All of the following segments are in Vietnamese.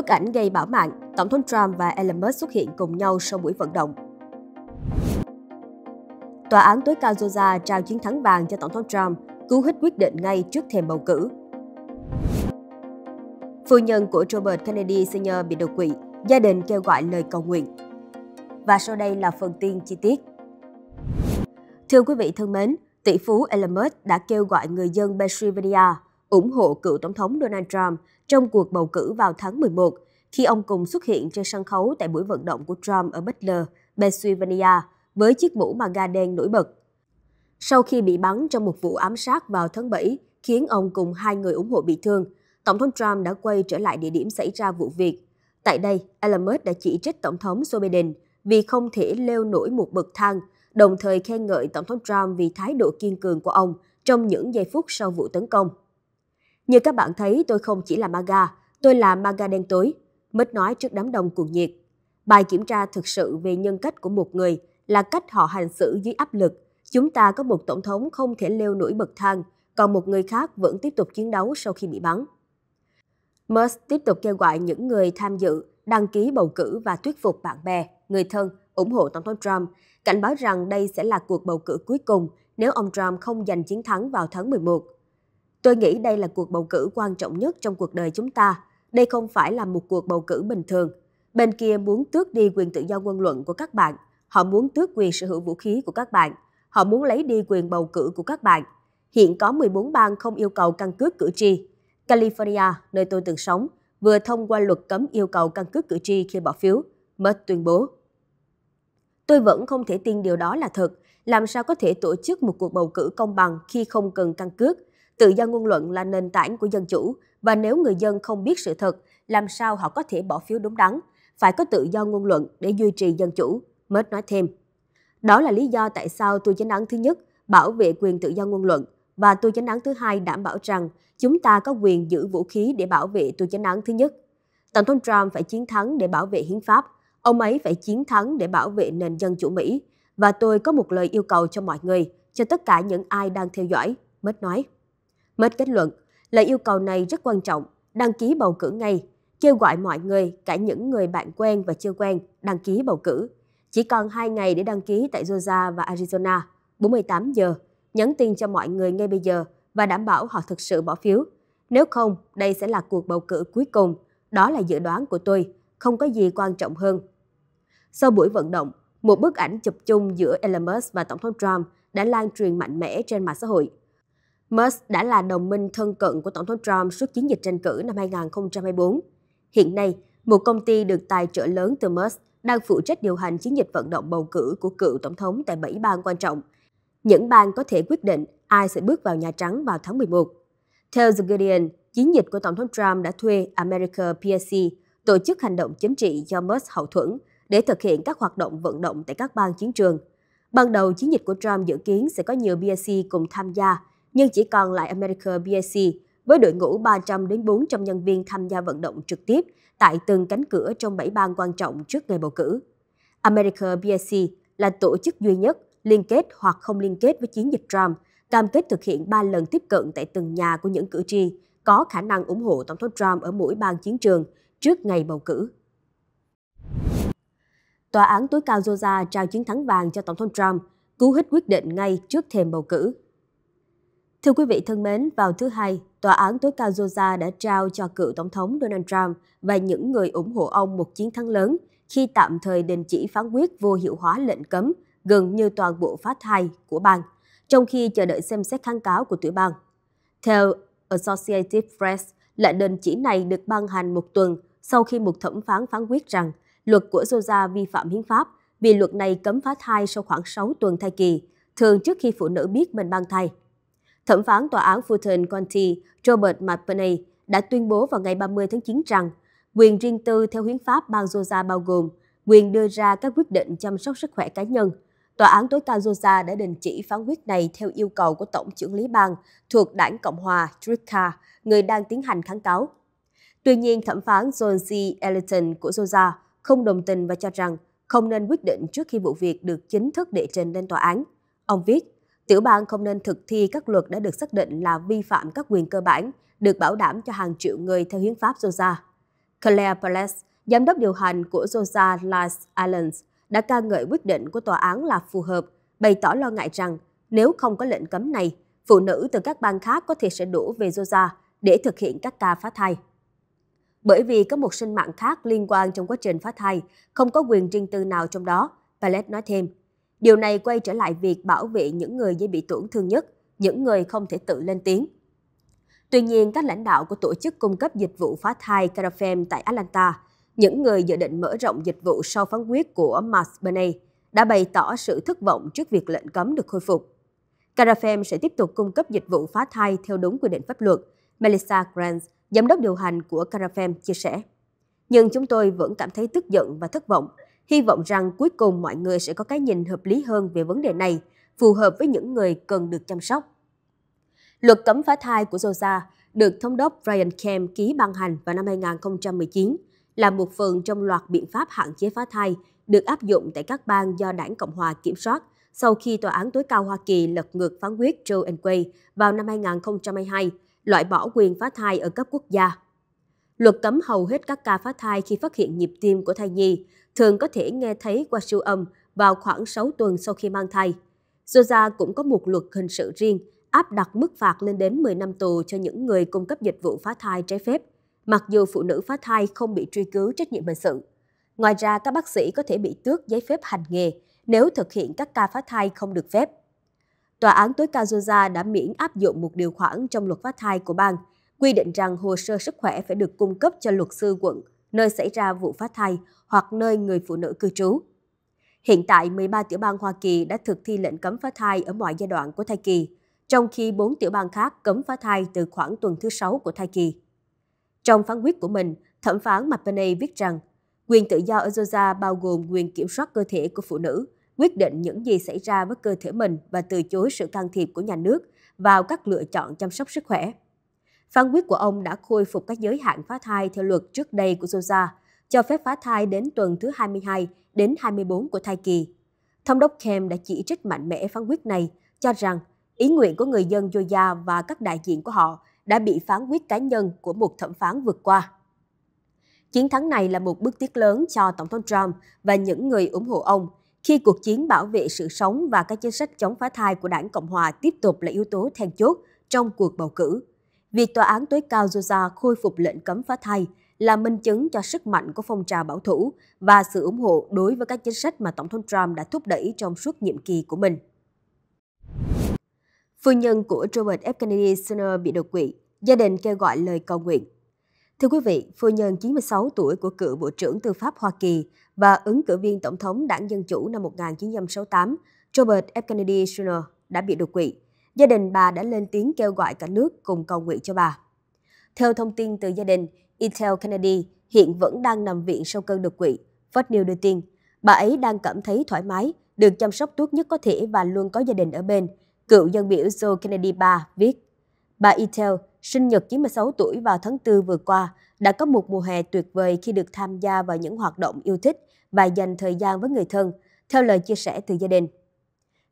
Bức ảnh gây bão mạng, Tổng thống Trump và Elon Musk xuất hiện cùng nhau sau buổi vận động. Tòa án tối cao Georgia trao chiến thắng vàng cho Tổng thống Trump, cứu hích quyết định ngay trước thềm bầu cử. Phu nhân của Robert Kennedy Sr. bị đột quỵ, gia đình kêu gọi lời cầu nguyện. Và sau đây là phần tin chi tiết. Thưa quý vị thân mến, tỷ phú Elon Musk đã kêu gọi người dân Pennsylvania ủng hộ cựu Tổng thống Donald Trump trong cuộc bầu cử vào tháng 11, khi ông cùng xuất hiện trên sân khấu tại buổi vận động của Trump ở Butler, Pennsylvania, với chiếc mũ manga đen nổi bật. Sau khi bị bắn trong một vụ ám sát vào tháng 7, khiến ông cùng hai người ủng hộ bị thương, Tổng thống Trump đã quay trở lại địa điểm xảy ra vụ việc. Tại đây, Alamus đã chỉ trích Tổng thống Joe Biden vì không thể leo nổi một bậc thang, đồng thời khen ngợi Tổng thống Trump vì thái độ kiên cường của ông trong những giây phút sau vụ tấn công. Như các bạn thấy, tôi không chỉ là MAGA, tôi là MAGA đen tối, Mết nói trước đám đông cuồng nhiệt. Bài kiểm tra thực sự về nhân cách của một người là cách họ hành xử dưới áp lực. Chúng ta có một tổng thống không thể leo nổi bậc thang, còn một người khác vẫn tiếp tục chiến đấu sau khi bị bắn. Musk tiếp tục kêu gọi những người tham dự đăng ký bầu cử và thuyết phục bạn bè, người thân ủng hộ Tổng thống Trump, cảnh báo rằng đây sẽ là cuộc bầu cử cuối cùng nếu ông Trump không giành chiến thắng vào tháng 11. Tôi nghĩ đây là cuộc bầu cử quan trọng nhất trong cuộc đời chúng ta. Đây không phải là một cuộc bầu cử bình thường. Bên kia muốn tước đi quyền tự do ngôn luận của các bạn. Họ muốn tước quyền sở hữu vũ khí của các bạn. Họ muốn lấy đi quyền bầu cử của các bạn. Hiện có 14 bang không yêu cầu căn cước cử tri. California, nơi tôi từng sống, vừa thông qua luật cấm yêu cầu căn cước cử tri khi bỏ phiếu. Mất tuyên bố. Tôi vẫn không thể tin điều đó là thật. Làm sao có thể tổ chức một cuộc bầu cử công bằng khi không cần căn cước? Tự do ngôn luận là nền tảng của dân chủ và nếu người dân không biết sự thật, làm sao họ có thể bỏ phiếu đúng đắn? Phải có tự do ngôn luận để duy trì dân chủ, Mết nói thêm. Đó là lý do tại sao tôi chánh án thứ nhất bảo vệ quyền tự do ngôn luận và tôi chánh án thứ hai đảm bảo rằng chúng ta có quyền giữ vũ khí để bảo vệ tôi chánh án thứ nhất. Tổng thống Trump phải chiến thắng để bảo vệ hiến pháp, ông ấy phải chiến thắng để bảo vệ nền dân chủ Mỹ. Và tôi có một lời yêu cầu cho mọi người, cho tất cả những ai đang theo dõi, Mất nói. Mất kết luận là yêu cầu này rất quan trọng, đăng ký bầu cử ngay, kêu gọi mọi người, cả những người bạn quen và chưa quen, đăng ký bầu cử. Chỉ còn 2 ngày để đăng ký tại Georgia và Arizona, 48 giờ, nhắn tin cho mọi người ngay bây giờ và đảm bảo họ thực sự bỏ phiếu. Nếu không, đây sẽ là cuộc bầu cử cuối cùng. Đó là dự đoán của tôi, không có gì quan trọng hơn. Sau buổi vận động, một bức ảnh chụp chung giữa Elon Musk và Tổng thống Trump đã lan truyền mạnh mẽ trên mạng xã hội. Musk đã là đồng minh thân cận của Tổng thống Trump suốt chiến dịch tranh cử năm 2024. Hiện nay, một công ty được tài trợ lớn từ Musk đang phụ trách điều hành chiến dịch vận động bầu cử của cựu tổng thống tại 7 bang quan trọng. Những bang có thể quyết định ai sẽ bước vào Nhà Trắng vào tháng 11. Theo The Guardian, chiến dịch của Tổng thống Trump đã thuê America PSC, tổ chức hành động chính trị do Musk hậu thuẫn, để thực hiện các hoạt động vận động tại các bang chiến trường. Ban đầu, chiến dịch của Trump dự kiến sẽ có nhiều PSC cùng tham gia, nhưng chỉ còn lại America BAC với đội ngũ 300 đến 400 nhân viên tham gia vận động trực tiếp tại từng cánh cửa trong 7 bang quan trọng trước ngày bầu cử. America BAC là tổ chức duy nhất liên kết hoặc không liên kết với chiến dịch Trump, cam kết thực hiện 3 lần tiếp cận tại từng nhà của những cử tri có khả năng ủng hộ Tổng thống Trump ở mỗi bang chiến trường trước ngày bầu cử. Tòa án tối cao Georgia trao chiến thắng vàng cho Tổng thống Trump, cú hích quyết định ngay trước thềm bầu cử. Thưa quý vị thân mến, vào thứ Hai, Tòa án tối cao Georgia đã trao cho cựu Tổng thống Donald Trump và những người ủng hộ ông một chiến thắng lớn khi tạm thời đình chỉ phán quyết vô hiệu hóa lệnh cấm gần như toàn bộ phá thai của bang, trong khi chờ đợi xem xét kháng cáo của tiểu bang. Theo Associated Press, lệnh đình chỉ này được ban hành một tuần sau khi một thẩm phán phán quyết rằng luật của Georgia vi phạm hiến pháp vì luật này cấm phá thai sau khoảng 6 tuần thai kỳ, thường trước khi phụ nữ biết mình mang thai. Thẩm phán tòa án Fulton County Robert McPherney đã tuyên bố vào ngày 30 tháng 9 rằng quyền riêng tư theo hiến pháp bang Georgia bao gồm quyền đưa ra các quyết định chăm sóc sức khỏe cá nhân. Tòa án tối cao Georgia đã đình chỉ phán quyết này theo yêu cầu của Tổng trưởng lý bang thuộc đảng Cộng hòa Tricia, người đang tiến hành kháng cáo. Tuy nhiên, thẩm phán John C. Ellington của Georgia không đồng tình và cho rằng không nên quyết định trước khi vụ việc được chính thức đệ trình lên tòa án. Ông viết, tiểu bang không nên thực thi các luật đã được xác định là vi phạm các quyền cơ bản được bảo đảm cho hàng triệu người theo hiến pháp Georgia. Claire Palace, giám đốc điều hành của Georgia Life Islands, đã ca ngợi quyết định của tòa án là phù hợp, bày tỏ lo ngại rằng nếu không có lệnh cấm này, phụ nữ từ các bang khác có thể sẽ đổ về Georgia để thực hiện các ca phá thai. Bởi vì có một sinh mạng khác liên quan trong quá trình phá thai, không có quyền riêng tư nào trong đó, Pallet nói thêm. Điều này quay trở lại việc bảo vệ những người dễ bị tổn thương nhất, những người không thể tự lên tiếng. Tuy nhiên, các lãnh đạo của tổ chức cung cấp dịch vụ phá thai Carafem tại Atlanta, những người dự định mở rộng dịch vụ sau phán quyết của Mark Bernay, đã bày tỏ sự thất vọng trước việc lệnh cấm được khôi phục. Carafem sẽ tiếp tục cung cấp dịch vụ phá thai theo đúng quy định pháp luật, Melissa Grant, giám đốc điều hành của Carafem, chia sẻ. Nhưng chúng tôi vẫn cảm thấy tức giận và thất vọng Hy vọng rằng cuối cùng mọi người sẽ có cái nhìn hợp lý hơn về vấn đề này, phù hợp với những người cần được chăm sóc. Luật cấm phá thai của Zosa được thống đốc Brian Kemp ký ban hành vào năm 2019 là một phần trong loạt biện pháp hạn chế phá thai được áp dụng tại các bang do đảng Cộng hòa kiểm soát sau khi Tòa án tối cao Hoa Kỳ lật ngược phán quyết Roe and Wade vào năm 2022, loại bỏ quyền phá thai ở cấp quốc gia. Luật cấm hầu hết các ca phá thai khi phát hiện nhịp tim của thai nhi, thường có thể nghe thấy qua siêu âm vào khoảng 6 tuần sau khi mang thai. Georgia cũng có một luật hình sự riêng áp đặt mức phạt lên đến 10 năm tù cho những người cung cấp dịch vụ phá thai trái phép, mặc dù phụ nữ phá thai không bị truy cứu trách nhiệm hình sự. Ngoài ra, các bác sĩ có thể bị tước giấy phép hành nghề nếu thực hiện các ca phá thai không được phép. Tòa án tối cao Georgia đã miễn áp dụng một điều khoản trong luật phá thai của bang, quy định rằng hồ sơ sức khỏe phải được cung cấp cho luật sư quận nơi xảy ra vụ phá thai hoặc nơi người phụ nữ cư trú. Hiện tại, 13 tiểu bang Hoa Kỳ đã thực thi lệnh cấm phá thai ở mọi giai đoạn của thai kỳ, trong khi 4 tiểu bang khác cấm phá thai từ khoảng tuần thứ 6 của thai kỳ. Trong phán quyết của mình, thẩm phán McPenney viết rằng, quyền tự do ở Georgia bao gồm quyền kiểm soát cơ thể của phụ nữ, quyết định những gì xảy ra với cơ thể mình và từ chối sự can thiệp của nhà nước vào các lựa chọn chăm sóc sức khỏe. Phán quyết của ông đã khôi phục các giới hạn phá thai theo luật trước đây của Soja, cho phép phá thai đến tuần thứ 22 đến 24 của thai kỳ. Thống đốc Kem đã chỉ trích mạnh mẽ phán quyết này, cho rằng ý nguyện của người dân Georgia và các đại diện của họ đã bị phán quyết cá nhân của một thẩm phán vượt qua. Chiến thắng này là một bước tiến lớn cho Tổng thống Trump và những người ủng hộ ông khi cuộc chiến bảo vệ sự sống và các chính sách chống phá thai của đảng Cộng hòa tiếp tục là yếu tố then chốt trong cuộc bầu cử. Việc Tòa án tối cao Georgia khôi phục lệnh cấm phá thai là minh chứng cho sức mạnh của phong trào bảo thủ và sự ủng hộ đối với các chính sách mà Tổng thống Trump đã thúc đẩy trong suốt nhiệm kỳ của mình. Phu nhân của Robert F. Kennedy Sr. bị đột quỵ, gia đình kêu gọi lời cầu nguyện. Thưa quý vị, phu nhân 96 tuổi của cựu Bộ trưởng Tư pháp Hoa Kỳ và ứng cử viên Tổng thống Đảng Dân Chủ năm 1968, Robert F. Kennedy Jr. đã bị đột quỵ gia đình bà đã lên tiếng kêu gọi cả nước cùng cầu nguyện cho bà. Theo thông tin từ gia đình, Ethel Kennedy hiện vẫn đang nằm viện sau cơn đột quỵ. Vết điều đưa tin, bà ấy đang cảm thấy thoải mái, được chăm sóc tốt nhất có thể và luôn có gia đình ở bên. Cựu dân biểu Joe Kennedy bà viết, bà Ethel sinh nhật 96 tuổi vào tháng 4 vừa qua, đã có một mùa hè tuyệt vời khi được tham gia vào những hoạt động yêu thích và dành thời gian với người thân, theo lời chia sẻ từ gia đình.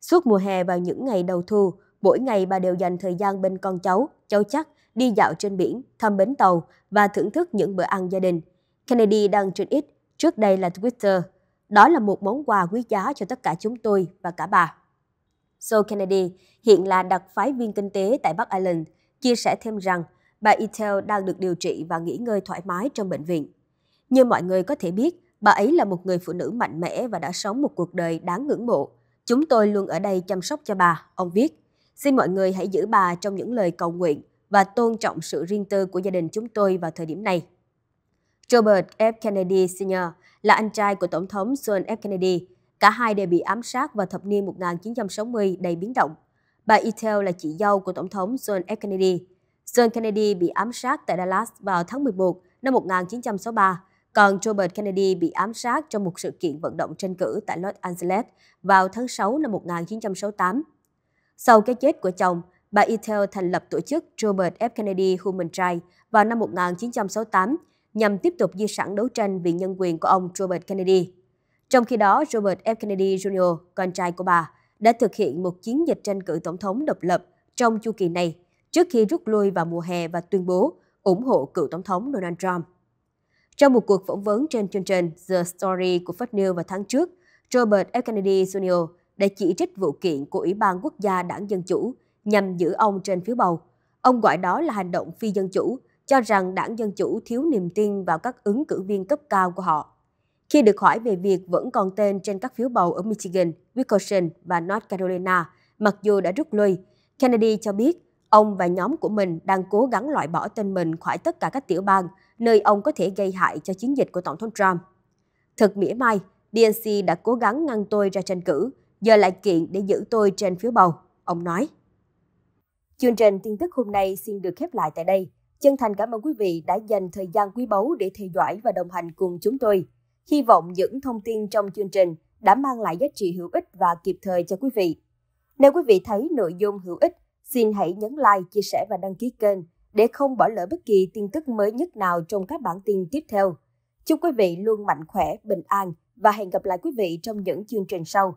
Suốt mùa hè vào những ngày đầu thu, Mỗi ngày bà đều dành thời gian bên con cháu, cháu chắc, đi dạo trên biển, thăm bến tàu và thưởng thức những bữa ăn gia đình. Kennedy đăng trên X, trước đây là Twitter. Đó là một món quà quý giá cho tất cả chúng tôi và cả bà. Joe Kennedy hiện là đặc phái viên kinh tế tại Bắc Ireland, chia sẻ thêm rằng bà Ethel đang được điều trị và nghỉ ngơi thoải mái trong bệnh viện. Như mọi người có thể biết, bà ấy là một người phụ nữ mạnh mẽ và đã sống một cuộc đời đáng ngưỡng mộ. Chúng tôi luôn ở đây chăm sóc cho bà, ông viết. Xin mọi người hãy giữ bà trong những lời cầu nguyện và tôn trọng sự riêng tư của gia đình chúng tôi vào thời điểm này. Robert F. Kennedy Sr. là anh trai của Tổng thống John F. Kennedy. Cả hai đều bị ám sát vào thập niên 1960 đầy biến động. Bà Ethel là chị dâu của Tổng thống John F. Kennedy. John Kennedy bị ám sát tại Dallas vào tháng 11 năm 1963, còn Robert Kennedy bị ám sát trong một sự kiện vận động tranh cử tại Los Angeles vào tháng 6 năm 1968. Sau cái chết của chồng, bà Ethel thành lập tổ chức Robert F. Kennedy Human Rights vào năm 1968 nhằm tiếp tục di sản đấu tranh vì nhân quyền của ông Robert Kennedy. Trong khi đó, Robert F. Kennedy Jr., con trai của bà, đã thực hiện một chiến dịch tranh cử tổng thống độc lập trong chu kỳ này trước khi rút lui vào mùa hè và tuyên bố ủng hộ cựu tổng thống Donald Trump. Trong một cuộc phỏng vấn trên chương trình The Story của Fox News vào tháng trước, Robert F. Kennedy Jr để chỉ trích vụ kiện của Ủy ban Quốc gia Đảng Dân Chủ nhằm giữ ông trên phiếu bầu. Ông gọi đó là hành động phi dân chủ, cho rằng Đảng Dân Chủ thiếu niềm tin vào các ứng cử viên cấp cao của họ. Khi được hỏi về việc vẫn còn tên trên các phiếu bầu ở Michigan, Wisconsin và North Carolina, mặc dù đã rút lui, Kennedy cho biết ông và nhóm của mình đang cố gắng loại bỏ tên mình khỏi tất cả các tiểu bang, nơi ông có thể gây hại cho chiến dịch của Tổng thống Trump. Thật mỉa mai, DNC đã cố gắng ngăn tôi ra tranh cử, giờ lại kiện để giữ tôi trên phiếu bầu, ông nói. Chương trình tin tức hôm nay xin được khép lại tại đây. Chân thành cảm ơn quý vị đã dành thời gian quý báu để theo dõi và đồng hành cùng chúng tôi. Hy vọng những thông tin trong chương trình đã mang lại giá trị hữu ích và kịp thời cho quý vị. Nếu quý vị thấy nội dung hữu ích, xin hãy nhấn like, chia sẻ và đăng ký kênh để không bỏ lỡ bất kỳ tin tức mới nhất nào trong các bản tin tiếp theo. Chúc quý vị luôn mạnh khỏe, bình an và hẹn gặp lại quý vị trong những chương trình sau.